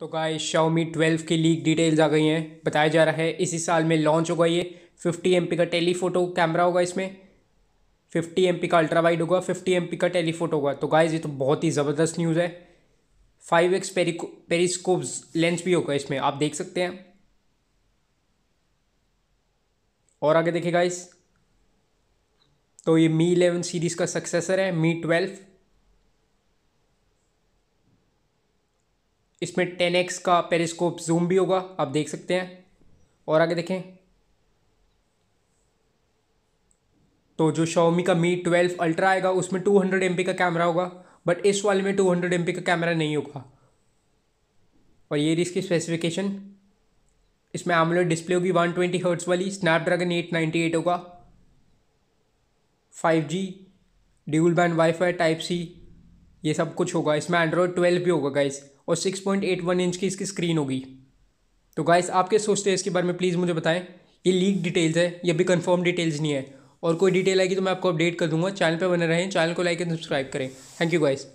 तो guys Xiaomi 12 की leak details आ गई हैं बताया जा रहा है इसी साल में लॉन्च होगा ये 50 एम का टेलीफोटो कैमरा होगा इसमें 50 एम का अल्ट्रा वाइड होगा 50 एम का टेलीफोटो होगा तो गाइस ये तो बहुत ही ज़बरदस्त न्यूज़ है फाइव एक्स पेरिको लेंस भी होगा इसमें आप देख सकते हैं और आगे देखिए गाइज तो ये मी इलेवन सीरीज़ का सक्सेसर है मी ट्वेल्व इसमें टेन एक्स का पेरिस्कोप जूम भी होगा आप देख सकते हैं और आगे देखें तो जो शाओमी का मी ट्वेल्व अल्ट्रा आएगा उसमें टू हंड्रेड एम का कैमरा होगा बट इस वाले में टू हंड्रेड एम का कैमरा नहीं होगा और ये रही इसकी स्पेसिफिकेशन इसमें आमलो डिस्प्ले होगी वन ट्वेंटी हर्ट्स वाली स्नैपड्रैगन एट नाइन्टी एट होगा five G dual band WiFi type C ये सब कुछ होगा इसमें एंड्रॉयड ट्वेल्व भी होगा गाइज़ और 6.81 इंच की इसकी स्क्रीन होगी तो गाइस आप क्या सोचते हैं इसके बारे में प्लीज़ मुझे बताएं ये लीक डिटेल्स है ये भी कंफर्म डिटेल्स नहीं है और कोई डिटेल आएगी तो मैं आपको अपडेट कर दूंगा चैनल पर बने रहें चैनल को लाइक एंड सब्सक्राइब करें थैंक यू गाइस